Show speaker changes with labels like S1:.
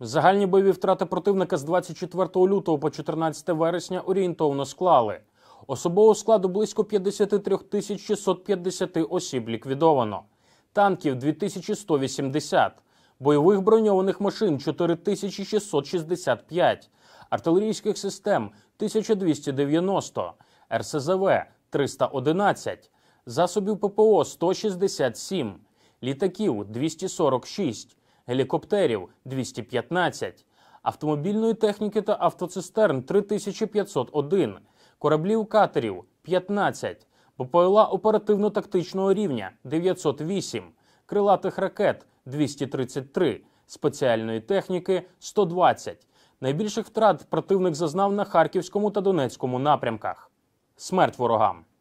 S1: Загальні бойові втрати противника з 24 лютого по 14 вересня орієнтовно склали. Особового складу близько 53 650 осіб ліквідовано, танків 2180, бойових броньованих машин 4665, артилерійських систем 1290, РСЗВ 311, засобів ППО 167, літаків 246, гелікоптерів 215, автомобільної техніки та автоцистерн 3501, кораблів катерів 15, БПЛА оперативно-тактичного рівня 908, крилатих ракет 233, спеціальної техніки 120. Найбільших втрат противник зазнав на харківському та донецькому напрямках. Смерть ворогам.